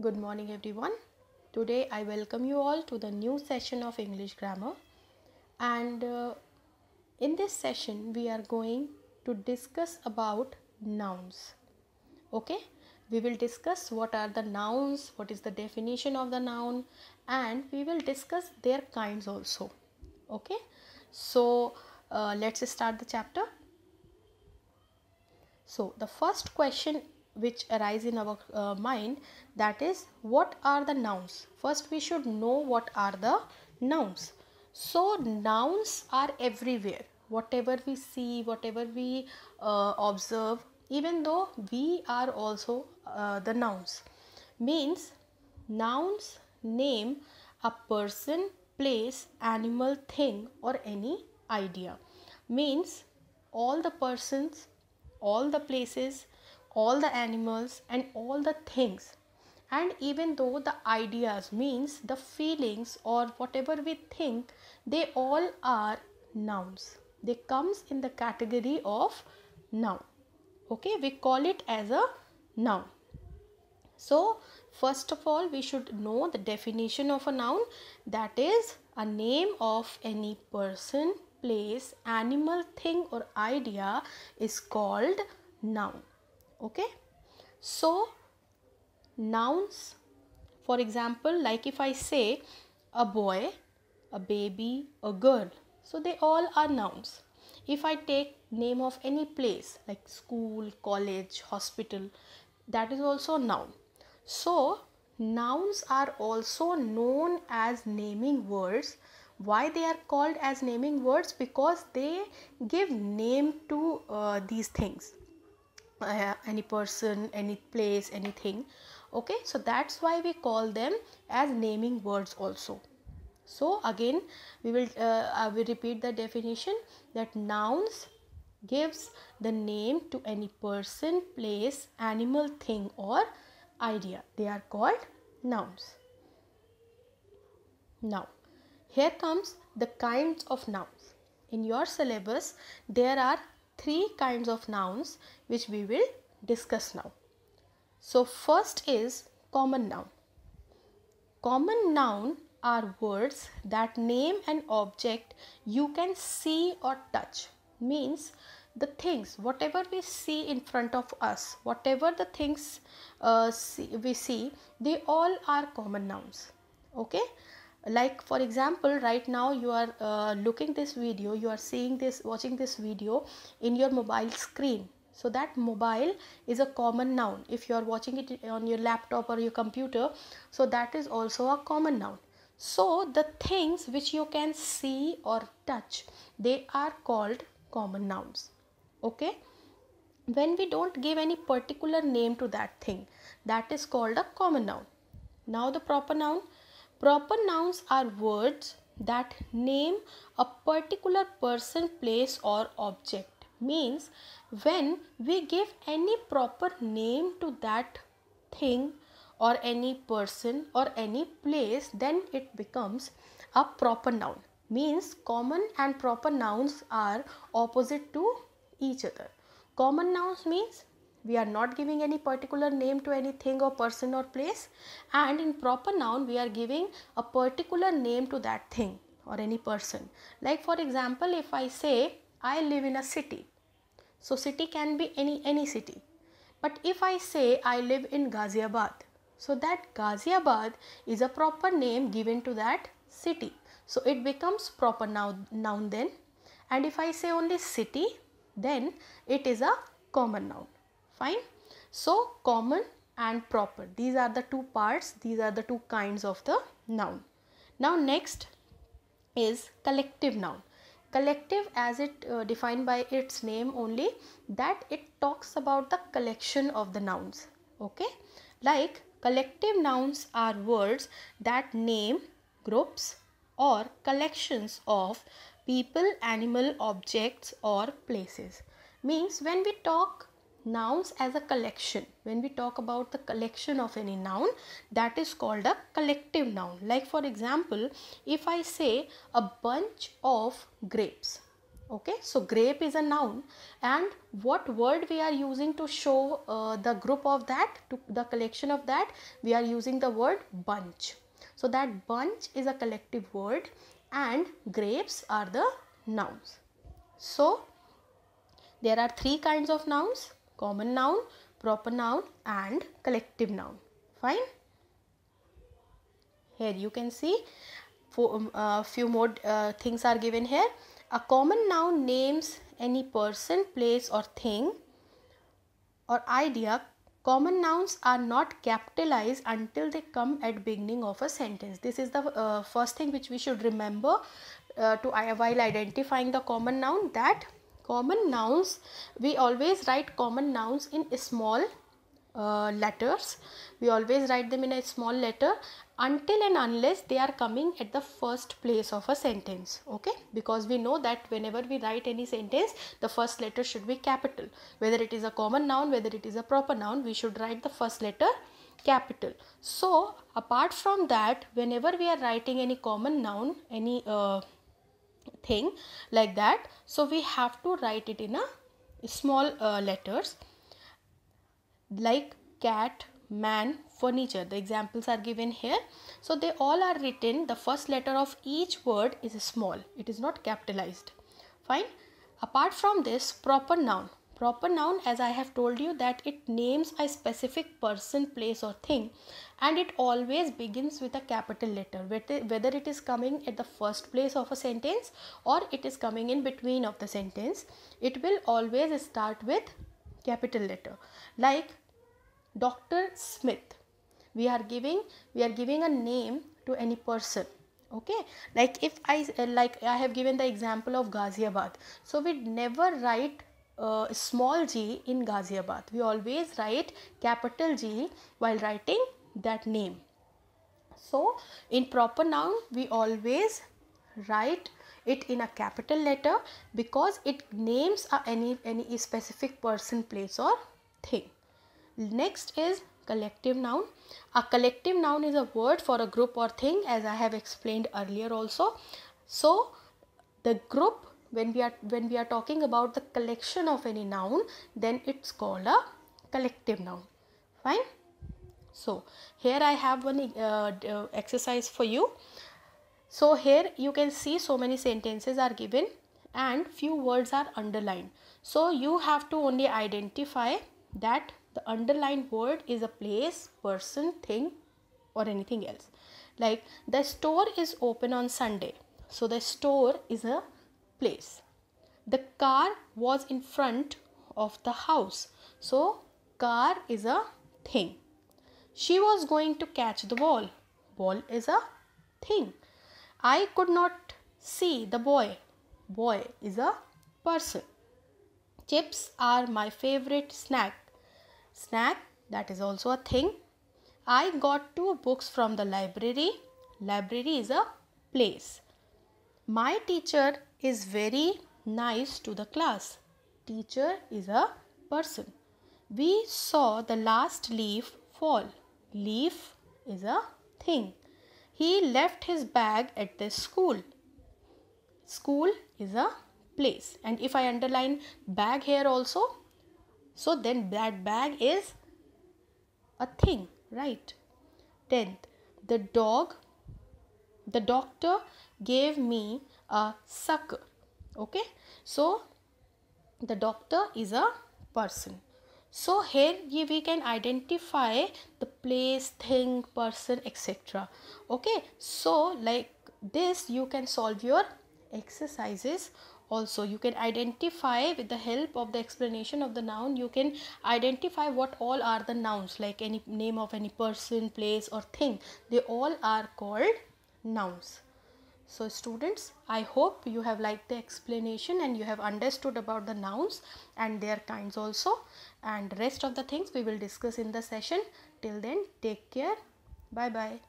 Good morning everyone. Today I welcome you all to the new session of English grammar and uh, in this session we are going to discuss about nouns. Okay? We will discuss what are the nouns, what is the definition of the noun and we will discuss their kinds also. Okay? So uh, let's start the chapter. So the first question which arise in our uh, mind that is what are the nouns first we should know what are the nouns so nouns are everywhere whatever we see whatever we uh, observe even though we are also uh, the nouns means nouns name a person place animal thing or any idea means all the persons all the places all the animals and all the things and even though the ideas means the feelings or whatever we think they all are nouns they comes in the category of noun okay we call it as a noun so first of all we should know the definition of a noun that is a name of any person place animal thing or idea is called noun okay so nouns for example like if i say a boy a baby a girl so they all are nouns if i take name of any place like school college hospital that is also noun so nouns are also known as naming words why they are called as naming words because they give name to uh, these things uh, any person any place anything okay so that's why we call them as naming words also so again we will uh, i will repeat the definition that nouns gives the name to any person place animal thing or idea they are called nouns now here comes the kinds of nouns in your syllabus there are three kinds of nouns which we will discuss now. So first is common noun. Common noun are words that name an object you can see or touch means the things whatever we see in front of us whatever the things uh, see, we see they all are common nouns okay like for example right now you are uh, looking this video you are seeing this watching this video in your mobile screen so that mobile is a common noun if you are watching it on your laptop or your computer so that is also a common noun so the things which you can see or touch they are called common nouns okay when we don't give any particular name to that thing that is called a common noun now the proper noun Proper nouns are words that name a particular person, place or object. Means when we give any proper name to that thing or any person or any place then it becomes a proper noun. Means common and proper nouns are opposite to each other. Common nouns means we are not giving any particular name to anything or person or place and in proper noun we are giving a particular name to that thing or any person like for example if i say i live in a city so city can be any any city but if i say i live in ghaziabad so that ghaziabad is a proper name given to that city so it becomes proper noun, noun then and if i say only city then it is a common noun fine so common and proper these are the two parts these are the two kinds of the noun now next is collective noun collective as it uh, defined by its name only that it talks about the collection of the nouns okay like collective nouns are words that name groups or collections of people animal objects or places means when we talk nouns as a collection when we talk about the collection of any noun that is called a collective noun like for example if i say a bunch of grapes okay so grape is a noun and what word we are using to show uh, the group of that to the collection of that we are using the word bunch so that bunch is a collective word and grapes are the nouns so there are three kinds of nouns common noun, proper noun and collective noun. Fine. Here you can see for, um, uh, few more uh, things are given here. A common noun names any person, place or thing or idea. Common nouns are not capitalized until they come at beginning of a sentence. This is the uh, first thing which we should remember uh, to uh, while identifying the common noun that Common nouns, we always write common nouns in small uh, letters. We always write them in a small letter until and unless they are coming at the first place of a sentence okay because we know that whenever we write any sentence the first letter should be capital whether it is a common noun whether it is a proper noun we should write the first letter capital so apart from that whenever we are writing any common noun any uh, thing like that so we have to write it in a small uh, letters like cat man furniture the examples are given here so they all are written the first letter of each word is small it is not capitalized fine apart from this proper noun Proper noun, as I have told you, that it names a specific person, place, or thing, and it always begins with a capital letter, whether it is coming at the first place of a sentence or it is coming in between of the sentence. It will always start with capital letter, like Dr. Smith. We are giving we are giving a name to any person okay like if i like i have given the example of ghaziabad so we never write uh, small g in Ghaziabad. We always write capital G while writing that name. So, in proper noun, we always write it in a capital letter because it names any, any specific person, place or thing. Next is collective noun. A collective noun is a word for a group or thing as I have explained earlier also. So, the group when we are when we are talking about the collection of any noun then it's called a collective noun fine so here i have one uh, uh, exercise for you so here you can see so many sentences are given and few words are underlined so you have to only identify that the underlined word is a place person thing or anything else like the store is open on sunday so the store is a place. The car was in front of the house. So, car is a thing. She was going to catch the ball. Ball is a thing. I could not see the boy. Boy is a person. Chips are my favorite snack. Snack that is also a thing. I got two books from the library. Library is a place. My teacher is very nice to the class. Teacher is a person. We saw the last leaf fall. Leaf is a thing. He left his bag at the school. School is a place. And if I underline bag here also, so then that bag is a thing, right? Tenth, the dog, the doctor gave me a sucker okay so the doctor is a person so here we can identify the place thing person etc okay so like this you can solve your exercises also you can identify with the help of the explanation of the noun you can identify what all are the nouns like any name of any person place or thing they all are called nouns so students, I hope you have liked the explanation and you have understood about the nouns and their kinds also and rest of the things we will discuss in the session. Till then, take care. Bye-bye.